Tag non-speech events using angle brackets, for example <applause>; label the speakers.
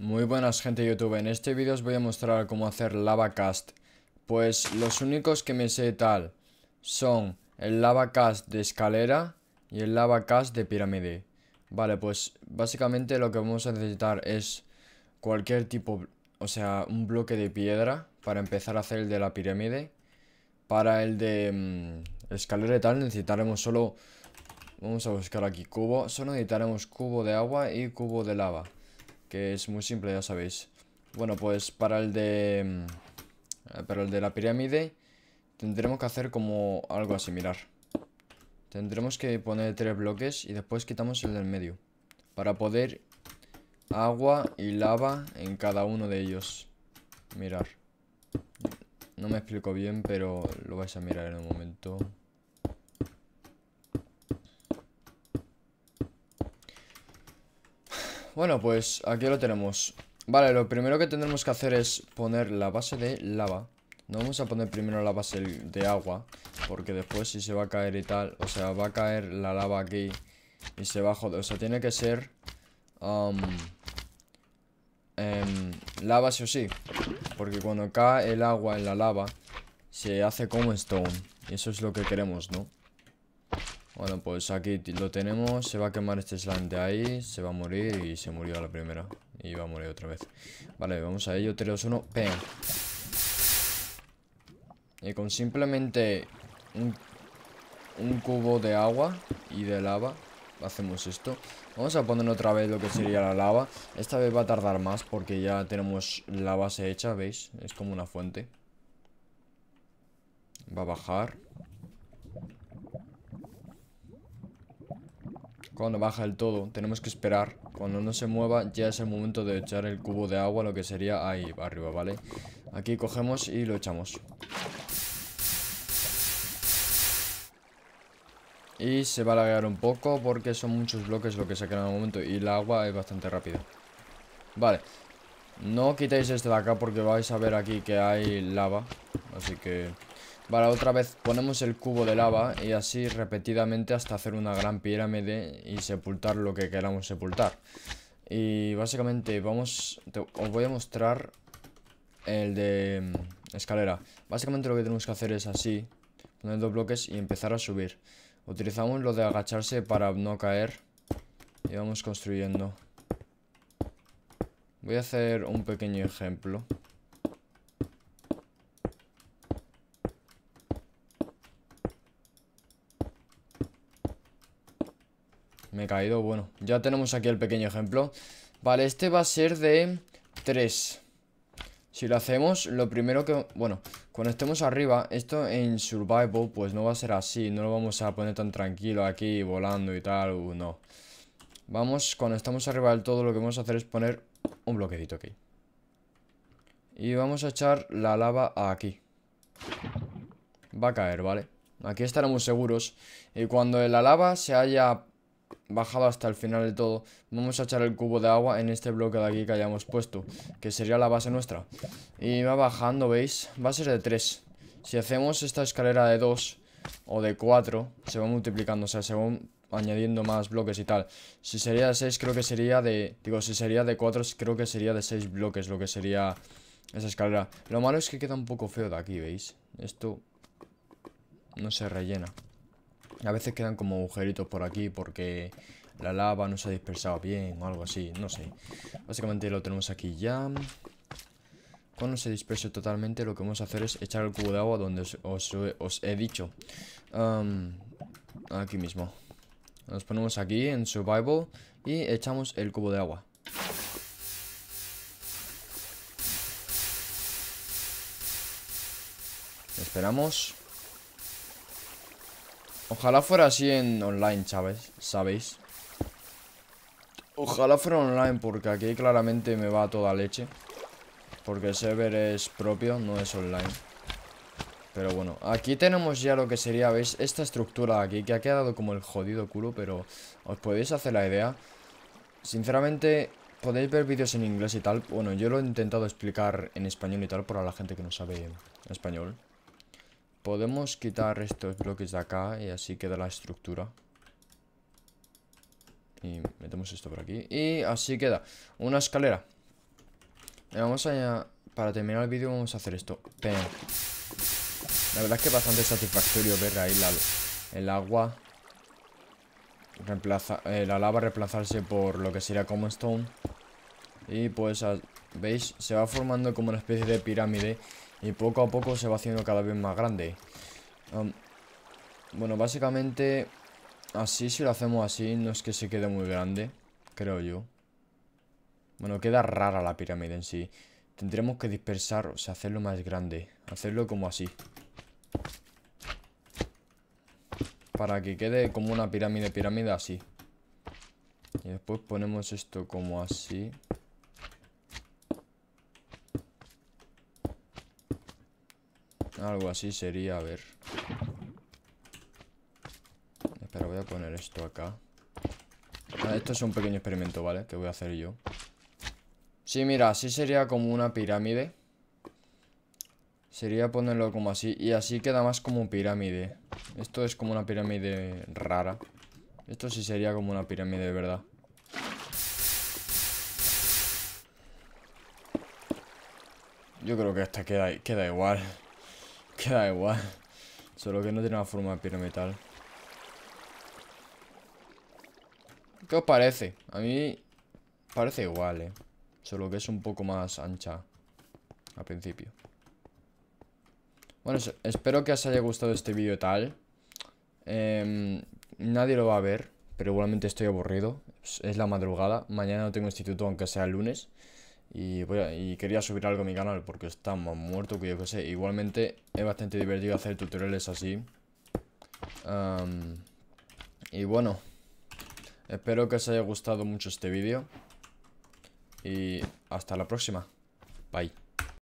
Speaker 1: Muy buenas gente YouTube, en este vídeo os voy a mostrar cómo hacer lava cast Pues los únicos que me sé tal son el lava cast de escalera y el lava cast de pirámide Vale, pues básicamente lo que vamos a necesitar es cualquier tipo, o sea, un bloque de piedra para empezar a hacer el de la pirámide Para el de mm, escalera y tal necesitaremos solo, vamos a buscar aquí cubo, solo necesitaremos cubo de agua y cubo de lava que es muy simple, ya sabéis. Bueno, pues para el de... Mm, para el de la pirámide tendremos que hacer como algo así, mirar. Tendremos que poner tres bloques y después quitamos el del medio. Para poder agua y lava en cada uno de ellos. Mirar. No me explico bien, pero lo vais a mirar en un momento. Bueno, pues aquí lo tenemos Vale, lo primero que tendremos que hacer es poner la base de lava No vamos a poner primero la base de agua Porque después si se va a caer y tal O sea, va a caer la lava aquí Y se va a joder O sea, tiene que ser em, Lava sí o sí Porque cuando cae el agua en la lava Se hace como stone Y eso es lo que queremos, ¿no? Bueno, pues aquí lo tenemos. Se va a quemar este slime ahí. Se va a morir y se murió a la primera. Y va a morir otra vez. Vale, vamos a ello. 3, 2, 1. Y con simplemente un, un, cubo de agua y de lava hacemos esto. Vamos a poner otra vez lo que sería la lava. Esta vez va a tardar más porque ya tenemos la base hecha, ¿veis? Es como una fuente. Va a bajar. Cuando baja el todo, tenemos que esperar. Cuando no se mueva, ya es el momento de echar el cubo de agua, lo que sería ahí arriba, ¿vale? Aquí cogemos y lo echamos. Y se va a lagar un poco porque son muchos bloques lo que se crean en el momento y el agua es bastante rápida. Vale. No quitéis este de acá porque vais a ver aquí que hay lava. Así que... Vale, otra vez ponemos el cubo de lava y así repetidamente hasta hacer una gran pirámide y sepultar lo que queramos sepultar. Y básicamente vamos, os voy a mostrar el de mm, escalera. Básicamente lo que tenemos que hacer es así, poner dos bloques y empezar a subir. Utilizamos lo de agacharse para no caer y vamos construyendo. Voy a hacer un pequeño ejemplo. me he caído, bueno Ya tenemos aquí el pequeño ejemplo Vale, este va a ser de 3 Si lo hacemos, lo primero que... Bueno, cuando estemos arriba, esto en survival pues no va a ser así No lo vamos a poner tan tranquilo aquí volando y tal, uh, no Vamos, cuando estamos arriba del todo lo que vamos a hacer es poner un bloquecito aquí Y vamos a echar la lava aquí Va a caer, ¿vale? Aquí estaremos seguros Y cuando la lava se haya bajado hasta el final de todo, vamos a echar el cubo de agua en este bloque de aquí que hayamos puesto, que sería la base nuestra. Y va bajando, ¿veis? Va a ser de 3. Si hacemos esta escalera de 2 o de 4, se va multiplicando, o sea, se va añadiendo más bloques y tal. Si sería de 6, creo que sería de... Digo, si sería de 4, creo que sería de 6 bloques lo que sería esa escalera. Lo malo es que queda un poco feo de aquí, ¿veis? Esto no se rellena. A veces quedan como agujeritos por aquí porque la lava no se ha dispersado bien o algo así, no sé. Básicamente lo tenemos aquí ya. Cuando se disperse totalmente lo que vamos a hacer es echar el cubo de agua donde os, he dicho. aquí mismo. Nos ponemos aquí en survival y echamos el cubo de agua. Esperamos. Ojalá fuera así en online, ¿sabes? ¿Sabéis? Ojalá fuera online porque aquí claramente me va toda leche. Porque el server es propio, no es online. Pero bueno, aquí tenemos ya lo que sería, ¿veis? Esta estructura aquí que ha quedado como el jodido culo, pero os podéis hacer la idea. Sinceramente, podéis ver vídeos en inglés y tal. Bueno, yo lo he intentado explicar en español y tal para la gente que no sabe español. Podemos quitar estos bloques de acá y así queda la estructura. Y metemos esto por aquí. Y así queda. Una escalera. Vamos a... Para terminar el vídeo vamos a hacer esto. La verdad es que es bastante satisfactorio ver ahí el agua. Reemplaza, eh, la lava reemplazarse por lo que sería como stone Y pues, ¿veis? Se va formando como una especie de pirámide. Y poco a poco se va haciendo cada vez más grande. bueno, básicamente... Así, si lo hacemos así, no es que se quede muy grande. Creo yo. Bueno, queda rara la pirámide en sí. Tendremos que dispersar, o sea, hacerlo más grande. Hacerlo como así. Para que quede como una pirámide, pirámide así. Y después ponemos esto como así. Algo así sería, a ver. Espera, voy a poner esto acá. Ah, esto es un pequeño experimento, ¿vale? Que voy a hacer yo. Sí, mira, así sería como una pirámide. Sería ponerlo como así. Y así queda más como pirámide. Esto es como una pirámide rara. Esto sí sería como una pirámide de verdad. Yo creo que esta queda igual. <laughs> Queda igual. Solo que no tiene una forma de piramidal. ¿Qué os parece? A mí parece igual, ¿eh? Solo que es un poco más ancha al principio. Bueno, espero que os haya gustado este vídeo tal. Em, nadie lo va a ver, pero igualmente estoy aburrido. Es la madrugada. Mañana no tengo instituto, aunque sea el lunes. Y, quería subir algo a mi canal porque estamos más muerto que yo que sé. Igualmente es bastante divertido hacer tutoriales así. y bueno, espero que os haya gustado mucho este vídeo. Y hasta la próxima. Bye.